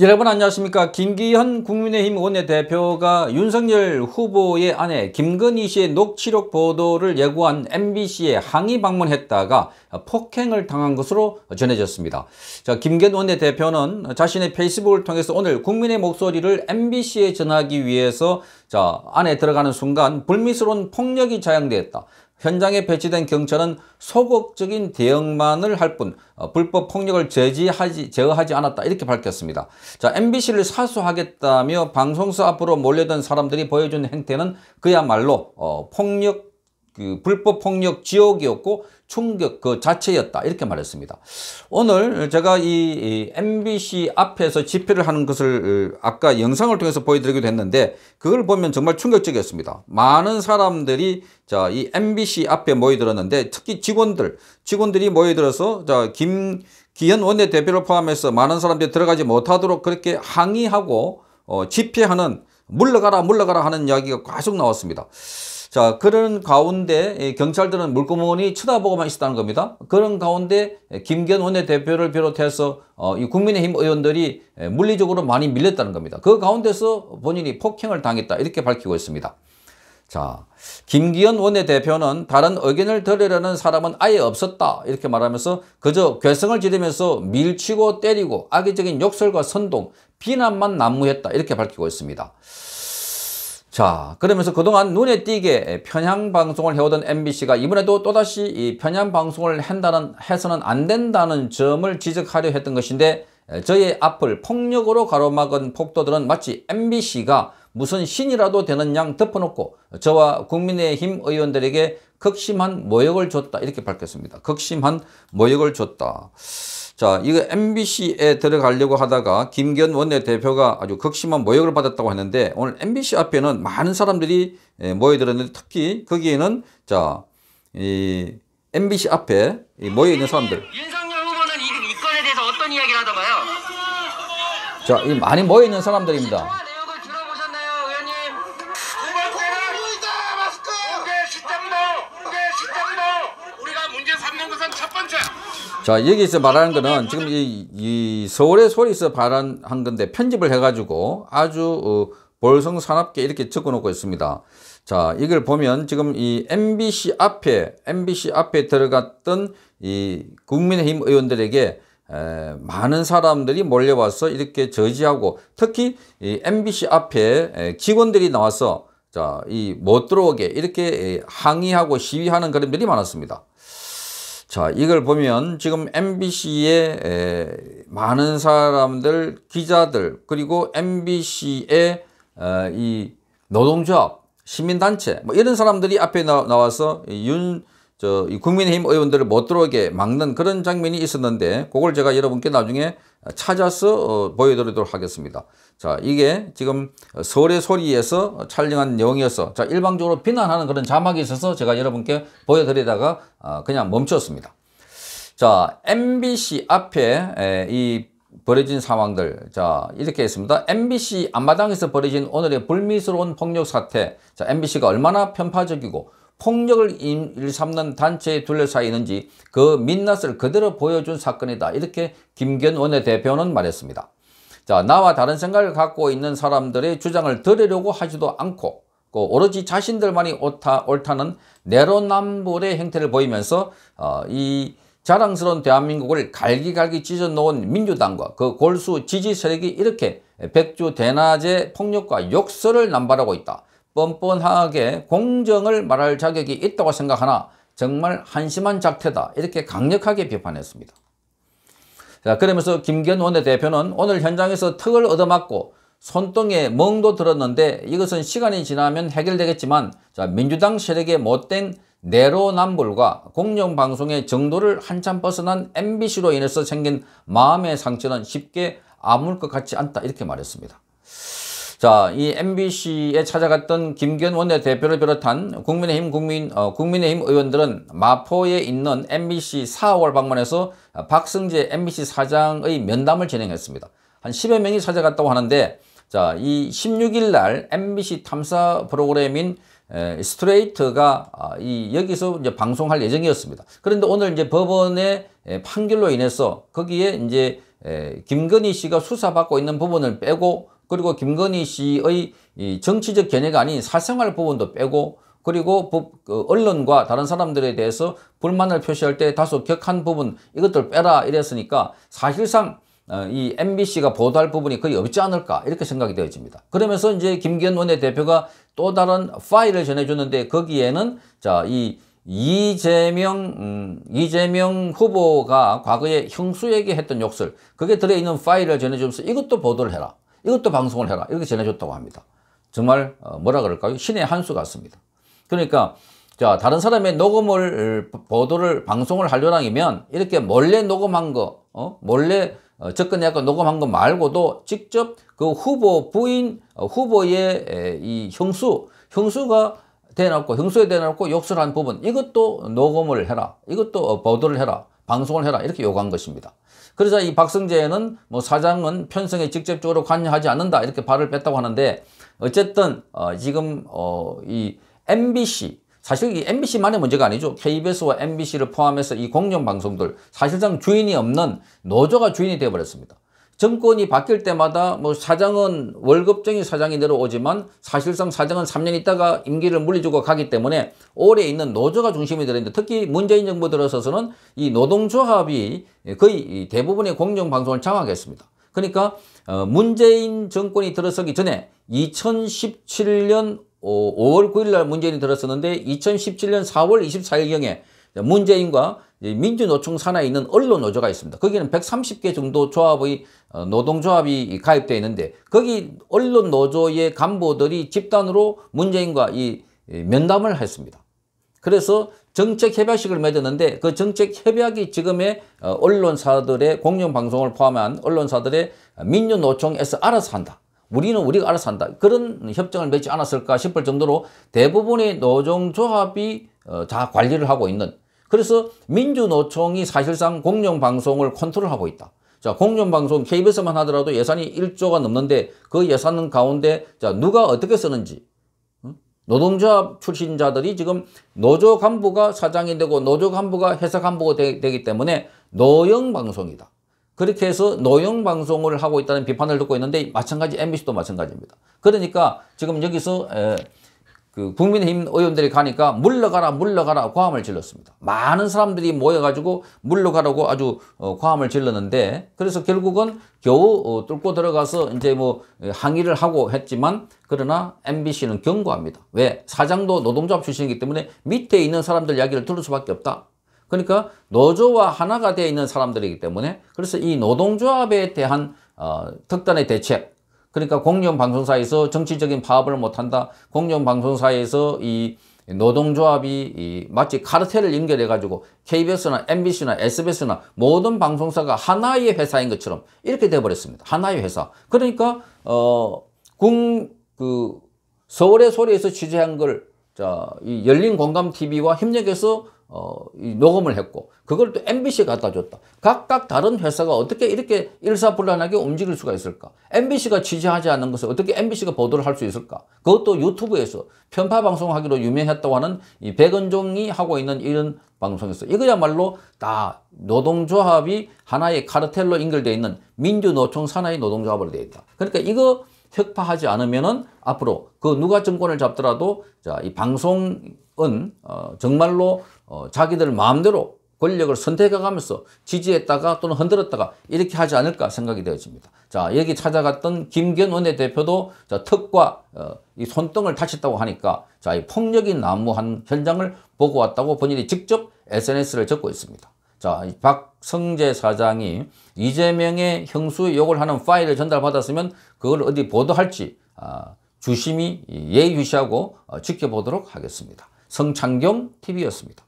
여러분 안녕하십니까 김기현 국민의힘 원내대표가 윤석열 후보의 아내 김건희 씨의 녹취록 보도를 예고한 MBC에 항의 방문했다가 폭행을 당한 것으로 전해졌습니다. 자김기 원내대표는 자신의 페이스북을 통해서 오늘 국민의 목소리를 MBC에 전하기 위해서 자 안에 들어가는 순간 불미스러운 폭력이 자양되었다. 현장에 배치된 경찰은 소극적인 대응만을 할뿐 어, 불법 폭력을 제지하지, 제어하지 않았다 이렇게 밝혔습니다. 자 MBC를 사수하겠다며 방송사 앞으로 몰려든 사람들이 보여준 행태는 그야말로 어, 폭력 그 불법 폭력 지역이었고 충격 그 자체였다 이렇게 말했습니다. 오늘 제가 이 MBC 앞에서 집회를 하는 것을 어, 아까 영상을 통해서 보여드리기도 했는데 그걸 보면 정말 충격적이었습니다. 많은 사람들이 자 이 MBC 앞에 모여들었는데 특히 직원들 직원들이 모여들어서 자 김기현 원내대표를 포함해서 많은 사람들이 들어가지 못하도록 그렇게 항의하고 어, 집회하는 물러가라 물러가라 하는 이야기가 계속 나왔습니다. 자 그런 가운데 예, 경찰들은 물구멍이 쳐다보고만 있었다는 겁니다. 그런 가운데 예, 김견 원내대표를 비롯해서 어, 국민의힘 의원들이 예, 물리적으로 많이 밀렸다는 겁니다. 그 가운데서 본인이 폭행을 당했다 이렇게 밝히고 있습니다. 자, 김기현 원내대표는 다른 의견을 들으려는 사람은 아예 없었다 이렇게 말하면서 그저 괴성을 지르면서 밀치고 때리고 악의적인 욕설과 선동, 비난만 난무했다 이렇게 밝히고 있습니다. 자 그러면서 그동안 눈에 띄게 편향방송을 해오던 MBC가 이번에도 또다시 이 편향방송을 한다는, 해서는 안 된다는 점을 지적하려 했던 것인데 저의 앞을 폭력으로 가로막은 폭도들은 마치 MBC가 무슨 신이라도 되는 양 덮어놓고 저와 국민의힘 의원들에게 극심한 모욕을 줬다 이렇게 밝혔습니다. 극심한 모욕을 줬다. 자, 이거 MBC에 들어가려고 하다가 김기현 원내대표가 아주 극심한 모욕을 받았다고 했는데 오늘 MBC 앞에는 많은 사람들이 예, 모여들었는데 특히 거기에는 자, 이 MBC 앞에 모여있는 사람들. 윤석열 후보는 이, 건에 대해서 어떤 이야기를 하던가요? 자, 이 많이 모여있는 사람들입니다. 자 여기서 말하는 거는 지금 이, 이 서울의 소리에서 발언한 건데 편집을 해가지고 아주 어, 볼성산업계 이렇게 적어놓고 있습니다. 자 이걸 보면 지금 이 MBC 앞에 MBC 앞에 들어갔던 이 국민의힘 의원들에게 에, 많은 사람들이 몰려와서 이렇게 저지하고 특히 이 MBC 앞에 에, 직원들이 나와서 자이 못 들어오게 이렇게 에, 항의하고 시위하는 그림들이 많았습니다. 자, 이걸 보면 지금 MBC의 많은 사람들, 기자들, 그리고 MBC의 어, 이 노동조합, 시민단체, 뭐 이런 사람들이 앞에 나와서 윤, 저, 국민의힘 의원들을 못 들어오게 막는 그런 장면이 있었는데, 그걸 제가 여러분께 나중에 찾아서 어, 보여드리도록 하겠습니다. 자, 이게 지금 설의 소리에서 촬영한 내용이어서 자, 일방적으로 비난하는 그런 자막이 있어서 제가 여러분께 보여드리다가 아, 그냥 멈췄습니다. 자, MBC 앞에 이 벌어진 상황들 자 이렇게 했습니다 MBC 앞마당에서 벌어진 오늘의 불미스러운 폭력 사태 자 MBC가 얼마나 편파적이고 폭력을 일삼는 단체에 둘러싸이는지 그 민낯을 그대로 보여준 사건이다. 이렇게 김견 원내대표는 말했습니다. 자, 나와 다른 생각을 갖고 있는 사람들의 주장을 들으려고 하지도 않고 그 오로지 자신들만이 옳다, 옳다는 내로남불의 행태를 보이면서 어, 이 자랑스러운 대한민국을 갈기갈기 찢어놓은 민주당과 그 골수 지지 세력이 이렇게 백주 대낮에 폭력과 욕설을 남발하고 있다. 뻔뻔하게 공정을 말할 자격이 있다고 생각하나 정말 한심한 작태다 이렇게 강력하게 비판했습니다. 자 그러면서 김견 원내대표는 오늘 현장에서 턱을 얻어맞고 손등에 멍도 들었는데 이것은 시간이 지나면 해결되겠지만 자 민주당 세력의 못된 내로남불과 공영방송의 정도를 한참 벗어난 MBC로 인해서 생긴 마음의 상처는 쉽게 아물 것 같지 않다 이렇게 말했습니다. 자, 이 MBC에 찾아갔던 김기현 원내대표를 비롯한 국민의힘 국민 어, 국민의힘 의원들은 마포에 있는 MBC 사월 방문해서 박승재 MBC 사장의 면담을 진행했습니다. 한 10여 명이 찾아갔다고 하는데 자, 이 16일 날 MBC 탐사 프로그램인 에, 스트레이트가 아, 이 여기서 이제 방송할 예정이었습니다. 그런데 오늘 이제 법원의 에, 판결로 인해서 거기에 이제 에, 김건희 씨가 수사받고 있는 부분을 빼고 그리고 김건희 씨의 이 정치적 견해가 아닌 사생활 부분도 빼고 그리고 그 언론과 다른 사람들에 대해서 불만을 표시할 때 다소 격한 부분 이것들 빼라 이랬으니까 사실상 어, 이 MBC가 보도할 부분이 거의 없지 않을까 이렇게 생각이 되어집니다. 그러면서 이제 김기현 원내대표가 또 다른 파일을 전해주는데 거기에는 자 이 이재명 음, 이재명 후보가 과거에 형수에게 했던 욕설 그게 들어있는 파일을 전해주면서 이것도 보도를 해라. 이것도 방송을 해라 이렇게 전해줬다고 합니다. 정말 어, 뭐라 그럴까요? 신의 한 수 같습니다. 그러니까 자 다른 사람의 녹음을 보도를 방송을 하려랑이면 이렇게 몰래 녹음한 거 어? 몰래 어, 접근해서 녹음한 거 말고도 직접 그 후보 부인 어, 후보의 이 형수 형수가 대놓고 형수에 대놓고 욕설한 부분 이것도 녹음을 해라 이것도 보도를 해라 방송을 해라 이렇게 요구한 것입니다. 그러자 이 박성재는 뭐 사장은 편성에 직접적으로 관여하지 않는다 이렇게 발을 뺐다고 하는데 어쨌든 어 지금 어이 MBC 사실 이 MBC만의 문제가 아니죠. KBS와 MBC를 포함해서 이 공영방송들 사실상 주인이 없는 노조가 주인이 되어버렸습니다. 정권이 바뀔 때마다 뭐 사장은 월급쟁이 사장이 내려오지만 사실상 사장은 3년 있다가 임기를 물리주고 가기 때문에 올해 있는 노조가 중심이 되는데 특히 문재인 정부 들어서서는 이 노동조합이 거의 대부분의 공정방송을 장악했습니다. 그러니까 어, 문재인 정권이 들어서기 전에 2017년 5월 9일 날 문재인이 들어섰는데 2017년 4월 24일경에 문재인과 민주노총 산하에 있는 언론노조가 있습니다. 거기는 130개 정도 조합의 어, 노동조합이 가입되어 있는데 거기 언론노조의 간부들이 집단으로 문재인과 이 면담을 했습니다. 그래서 정책 협약식을 맺었는데 그 정책 협약이 지금의 어, 언론사들의 공영방송을 포함한 언론사들의 민주노총에서 알아서 한다. 우리는 우리가 알아서 한다. 그런 협정을 맺지 않았을까 싶을 정도로 대부분의 노동조합이 자 어, 관리를 하고 있는 그래서 민주노총이 사실상 공영방송을 컨트롤하고 있다. 자, 공영방송 KBS만 하더라도 예산이 1조가 넘는데 그 예산 가운데 자, 누가 어떻게 쓰는지 노동조합 출신자들이 지금 노조 간부가 사장이 되고 노조 간부가 회사 간부가 되, 기 때문에 노영 방송이다. 그렇게 해서 노영 방송을 하고 있다는 비판을 듣고 있는데 마찬가지 MBC도 마찬가지입니다. 그러니까 지금 여기서 에, 그 국민의힘 의원들이 가니까 물러가라 물러가라 고함을 질렀습니다. 많은 사람들이 모여가지고 물러가라고 아주 어, 고함을 질렀는데 그래서 결국은 겨우 어, 뚫고 들어가서 이제 뭐 항의를 하고 했지만 그러나 MBC는 경고합니다. 왜? 사장도 노동조합 출신이기 때문에 밑에 있는 사람들 이야기를 들을 수밖에 없다. 그러니까 노조와 하나가 되어 있는 사람들이기 때문에 그래서 이 노동조합에 대한 어, 특단의 대책 그러니까 공영방송사에서 정치적인 파업을 못한다. 공영방송사에서 이 노동조합이 이 마치 카르텔을 연결해 가지고 KBS나 MBC나 SBS나 모든 방송사가 하나의 회사인 것처럼 이렇게 돼 버렸습니다. 하나의 회사. 그러니까 어궁그 서울의 소리에서 취재한 걸 자, 이 열린 공감 TV와 협력해서 어, 녹음을 했고 그걸 또 MBC에 갖다 줬다. 각각 다른 회사가 어떻게 이렇게 일사불란하게 움직일 수가 있을까? MBC가 취재하지 않는 것을 어떻게 MBC가 보도를 할 수 있을까? 그것도 유튜브에서 편파 방송하기로 유명했다고 하는 이 백은종이 하고 있는 이런 방송에서 이거야말로 다 노동조합이 하나의 카르텔로 인결되어 있는 민주노총 산하의 노동조합으로 되어 있다. 그러니까 이거 혁파하지 않으면은 앞으로 그 누가 정권을 잡더라도 자, 이 방송 은 어, 정말로 어, 자기들 마음대로 권력을 선택해가면서 지지했다가 또는 흔들었다가 이렇게 하지 않을까 생각이 되어집니다. 자 여기 찾아갔던 김견 원내대표도 자, 턱과 어, 이 손등을 다쳤다고 하니까 자이 폭력이 난무한 현장을 보고 왔다고 본인이 직접 SNS를 적고 있습니다. 자 박성재 사장이 이재명의 형수 욕을 하는 파일을 전달받았으면 그걸 어디 보도할지 아, 주심이 예의주시하고 어, 지켜보도록 하겠습니다. 성창경 TV였습니다.